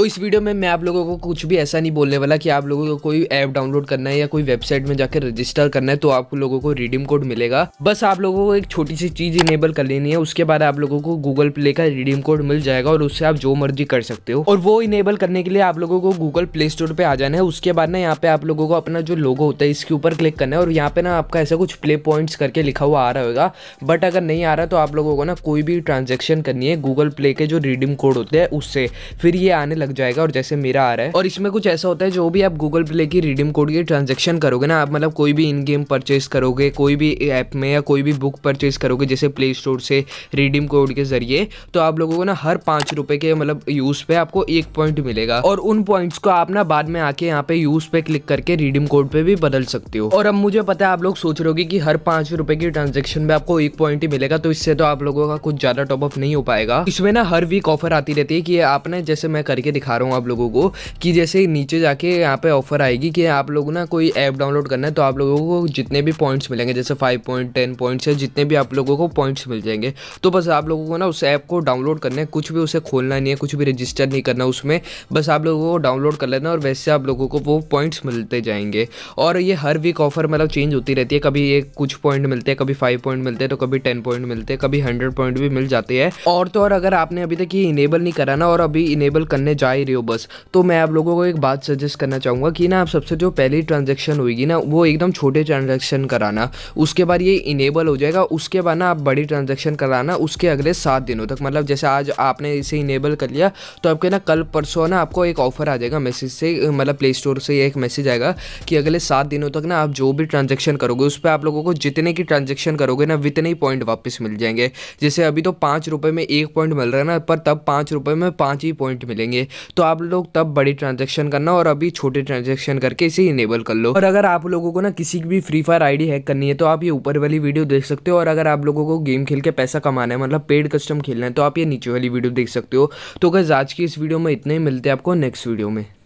तो इस वीडियो में मैं आप लोगों को कुछ भी ऐसा नहीं बोलने वाला कि आप लोगों को कोई ऐप डाउनलोड करना है या कोई वेबसाइट में जाकर रजिस्टर करना है तो आप लोगों को रिडीम कोड मिलेगा बस आप लोगों को एक छोटी सी चीज़ इनेबल कर लेनी है उसके बाद आप लोगों को गूगल प्ले का रिडीम कोड मिल जाएगा और उससे आप जो मर्जी कर सकते हो और वो इनेबल करने के लिए आप लोगों को गूगल प्ले स्टोर पर आ जाना है उसके बाद ना यहाँ पे आप लोगों को अपना जो लोगो होता है इसके ऊपर क्लिक करना है और यहाँ पे ना आपका ऐसा कुछ प्ले पॉइंट्स करके लिखा हुआ आ रहा होगा बट अगर नहीं आ रहा तो आप लोगों को ना कोई भी ट्रांजेक्शन करनी है गूगल प्ले के जो रिडीम कोड होते हैं उससे फिर ये आने लग लग जाएगा और जैसे मेरा आ रहा है और इसमें कुछ ऐसा होता है जो भी आप गूगल प्ले की रिडीम कोड की ट्रांजेक्शन करोगे ना आप मतलब कोई भी इन गेम परचेज करोगे कोई भी ऐप में या कोई भी बुक परचेज करोगे जैसे प्ले स्टोर से रिडीम कोड के जरिए तो आप लोगों को ना हर पाँच रुपये के मतलब यूज़ पे आपको एक पॉइंट मिलेगा और उन पॉइंट्स को आप ना बाद में आके यहाँ पे यूज़ पे क्लिक करके रिडीम कोड पे भी बदल सकते हो और अब मुझे पता है आप लोग सोच रहे होगे कि हर पाँच रुपये की ट्रांजेक्शन में आपको एक पॉइंट ही मिलेगा तो इससे तो आप लोगों का कुछ ज़्यादा टॉपअप नहीं हो पाएगा इसमें ना हर वीक ऑफर आती रहती है कि आपने जैसे मैं करके दिखा रहा हूँ आप लोगों को कि जैसे नीचे जाके यहाँ पे ऑफर आएगी कि आप लोग ना कोई ऐप डाउनलोड करना है तो आप लोगों को जितने भी पॉइंट्स मिलेंगे जैसे फाइव पॉइंट टेन पॉइंट्स या जितने भी आप लोगों को पॉइंट्स मिल जाएंगे तो बस आप लोगों को ना उस ऐप को डाउनलोड करना है कुछ भी उसे खोलना नहीं है कुछ भी रजिस्टर नहीं करना उसमें बस आप लोगों को डाउनलोड कर लेना और वैसे आप लोगों को वो पॉइंट्स मिलते जाएंगे और ये हर वीक ऑफर मतलब चेंज होती रहती है कभी ये कुछ पॉइंट मिलते हैं कभी फाइव पॉइंट मिलते हैं तो कभी टेन पॉइंट मिलते हैं कभी हंड्रेड पॉइंट भी मिल जाते हैं और तो और अगर आपने अभी तक ये इनेबल नहीं करा ना और अभी इनेबल करने जा जा ही रहे हो बस तो मैं आप लोगों को एक बात सजेस्ट करना चाहूँगा कि ना आप सबसे जो पहली ट्रांजेक्शन होगी ना वो एकदम छोटे ट्रांजेक्शन कराना उसके बाद ये इनेबल हो जाएगा उसके बाद ना आप बड़ी ट्रांजेक्शन कराना उसके अगले सात दिनों तक मतलब जैसे आज आपने इसे इनेबल कर लिया तो आपके ना कल परसों ना आपको एक ऑफर आ जाएगा मैसेज से मतलब प्ले स्टोर से एक मैसेज आएगा कि अगले सात दिनों तक ना आप जो भी ट्रांजेक्शन करोगे उस पर आप लोगों को जितने की ट्रांजेक्शन करोगे ना वितने ही पॉइंट वापस मिल जाएंगे जैसे अभी तो पाँच रुपये में एक पॉइंट मिल रहा है ना पर तब पाँच रुपये में पाँच ही पॉइंट मिलेंगे तो आप लोग तब बड़ी ट्रांजेक्शन करना और अभी छोटे ट्रांजेक्शन करके इसे इनेबल कर लो और अगर आप लोगों को ना किसी की भी फ्री फायर आईडी हैक करनी है तो आप ये ऊपर वाली वीडियो देख सकते हो और अगर आप लोगों को गेम खेल के पैसा कमाना है मतलब पेड कस्टम खेलना है तो आप ये नीचे वाली वीडियो देख सकते हो तो अगर आज की इस वीडियो में इतने ही मिलते हैं आपको नेक्स्ट वीडियो में